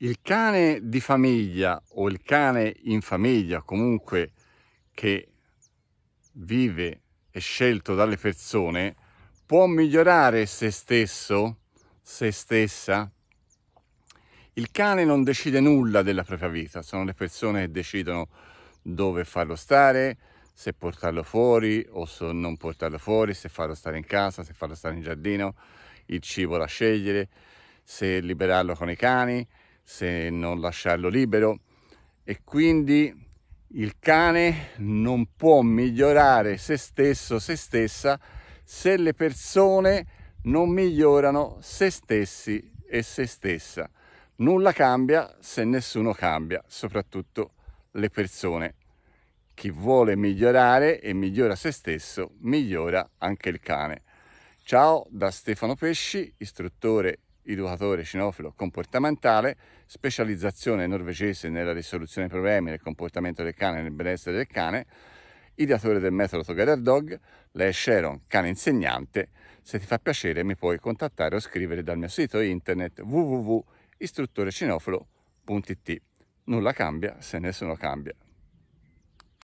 il cane di famiglia o il cane in famiglia comunque che vive e scelto dalle persone può migliorare se stesso, se stessa. Il cane non decide nulla della propria vita, sono le persone che decidono dove farlo stare, se portarlo fuori o se non portarlo fuori, se farlo stare in casa, se farlo stare in giardino, il cibo da scegliere, se liberarlo con i cani, se non lasciarlo libero e quindi il cane non può migliorare se stesso, se stessa, se le persone non migliorano se stessi e se stessa. Nulla cambia se nessuno cambia, soprattutto le persone. Chi vuole migliorare e migliora se stesso, migliora anche il cane. Ciao da Stefano Pesci, istruttore educatore cinofilo comportamentale, specializzazione norvegese nella risoluzione dei problemi nel comportamento del cane e nel benessere del cane, ideatore del metodo Together Dog, lei è Sharon, cane insegnante. Se ti fa piacere mi puoi contattare o scrivere dal mio sito internet www.istruttorecinofilo.it. Nulla cambia se nessuno cambia.